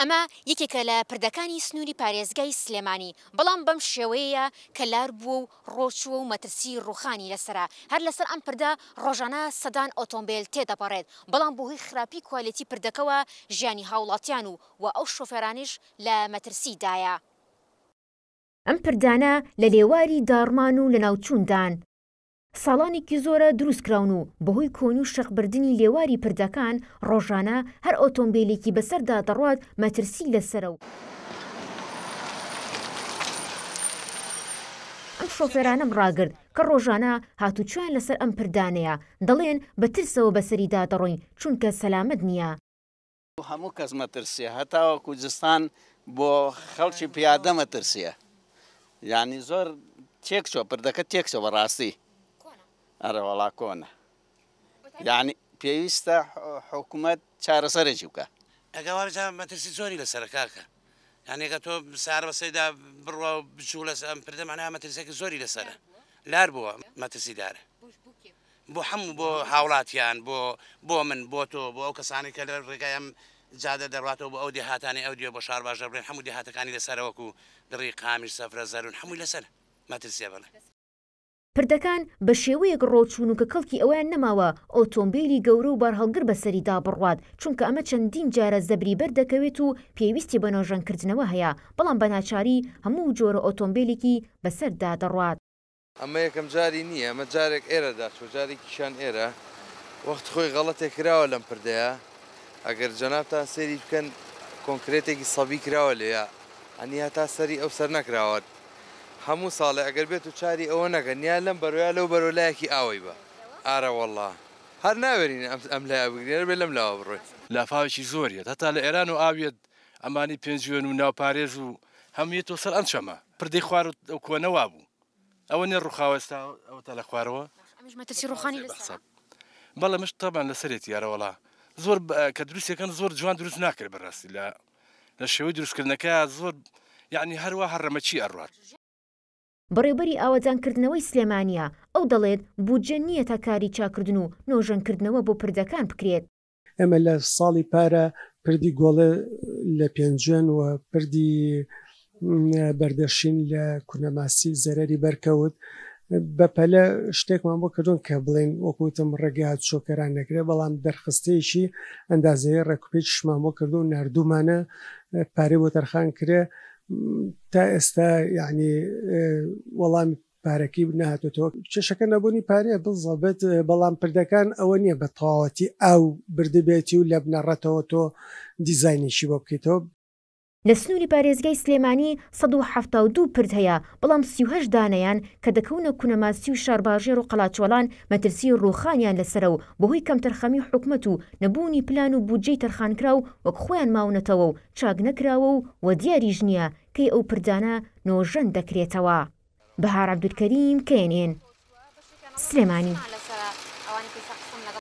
ئەمە یەکێکە لە پردەکانی سنووری پارێزگای سلێمانی بەڵام بەم شێوەیە کەلار بووە و ڕۆچووە و مەترسی ڕوخانی لەسرە هەر لەسەر ئەم پردە ڕۆژانە سەدان ئۆتۆمبیل تێدەپەڕێت بەڵام بۆهی خراپی کوالەتی پردەکەەوە ژیانی هاوڵاتیان و و ئەو شۆفێرانش لە مەترسیدایە. ئەم پردانە لە لێواری دارمان و لە ناوچووندان ساڵانێکی زۆرە دروستکراون و بەهۆی کۆنی و شەقبردننی لێواری پردەکان ڕۆژانە هەر ئۆتۆمبیلێکی بەسەردا دەڕوات مەترسی لەسرە و. ئەم شۆفێرانم ڕاگرد کە ڕۆژانە هاتوچوان لەسەر ئەم پردانەیە دەڵێن بە ترسەوە بەسەریدا دەڕۆین چونکە سەلامت نییە. هەموو کەس مەترسیە هەتاوە کوردستان بۆ خەڵکی پیادە مەترسیە. ینی زۆر تێکچۆ پردەکە تێکچەوە ڕاستی. ئەرەوەڵا کۆنە یعنی پێویستە حکوومەت چارەسەرێکی بکە ئەگەوار مەترسی زۆری لە سەرکاکە یانێکە تۆ سار بەسەیدا بڕوە بچوو لە ئەم پردەمانە مەترسێکی زۆری لەسرە لار بووە مەترسی دارە بۆ هەموو بۆ هاوڵاتیان بۆ بۆ من بۆ تۆ بۆ ئەو کەسانی کە لە ڕێگایم جادە دەڕاتەوە بۆ ئەو دیهاتانی ئەو دیێ بۆ شار باشە بڕێن هەموو دیهاتەکانی لەسەرەوەکو دڕی قامیش سەفرە زەرون هەمووی لەسەر مەترسیە بڵێ. پردەکان بە شێوەیەک ڕۆچوون و کە کەڵکی ئەویان نەماوە ئۆتۆمبیلی گەورە و بارهەڵگر بە سەریدا بڕوات چونکە ئەمە چەندین جارە زەبری بەر دەکەوێت و پێویستی بە نۆژەنکردنەوە هەیە بەڵام بەناچاری هەموو جۆرە ئۆتۆمبیلێکی بەسەردا دەڕوات ئەمە یەکەم جاری نییە ئەمە جارێک ئێرەدا چۆجارێکیشان ئێرە وەخت خۆی غەڵەتێک کراوە لەم پردەیە ئەگەر جەنابتان سێری بکەن کۆنکرێتێکی سەبی کراوە لێە ئەنی هەتا سەری ئەو سەر نەکراوە هەموو ساڵێ ئەگەر بێت و چاری ئەوە نەگەن یا لەم بەرۆیا لەو بەرۆلایەکی ئاوەی بە ئارەوەله هەر ناوێنین ئەم لای بگرێنە بێت لەم لاوە بڕۆی لافاوێکی زۆریت هەتا لە ئێران و ئاوێت ئەمانی پێنجێن و ناوپارێژ و هەمویت تۆ سەر ئەم چەمە پردەی خوار و کۆنەوا بوو ئەوە نێ ڕوخاوەستا ئەو تا لە خوارەوە بەڵە مش تامان لەسەرێتی یارەوەڵا زۆر کە دروستەکەن زۆر جوان دروست ناکرد بەڕاستی لە لە شێوەی دروستکردنەکە زۆر یعنی هەروە هەڕەمەچی ئەڕات بەڕێبەری ئاوادانکردنەوەی سلێمانیا ئەو دەڵێت بودجە نییە تا کاری چاکردن و نۆژەنکردنەوە بۆ پردەکان بکرێت ئەمە لە ساڵی پارە پردی گۆڵە لە پێنجێن و پردی بەردەشین لە کوونەماسی زەرری بەرکەوت بەپەلە شتێکمان بۆ کردون کە بڵێن وەکوتم ڕێگات شۆکەران نەکرێ بەڵام دەرخستەیەشی ئەندازەیە ڕێکوپێت شمان بۆ کردو نردومانە پارێ بۆ تەرخان کرێ تا ئێستا یعنی وەڵامی پارەکی نهاتۆ چشەکە نەبوونی پارەیە بزەبێت بەڵام پردەکان ئەوە نییە بە تەواوەتی ئەو بردبێتی و لە بنەڕەتەوە تۆ دیزینیشی بۆ بکەیتەوە لە سنووری پارێزگای سلێمانی 1970 پرد هەیە بەڵام سیهش دانەیان کە دەکەونە کونەماسی و شارباژێر و قەلاچوەڵان مەترسی ڕوخانیان لەسرە و بەهۆی کەم تەرخەمی حکومت و نەبوونی پلان و بودجەی تەرخانکرا و وەک خۆیان ماونەتەوە و چاک نەکراوە و وە دیاری ژنیە کەی ئەو پردانە نۆژەن دەکرێتەوە بەهار عبدولکەریم کێنێن سلێمانی.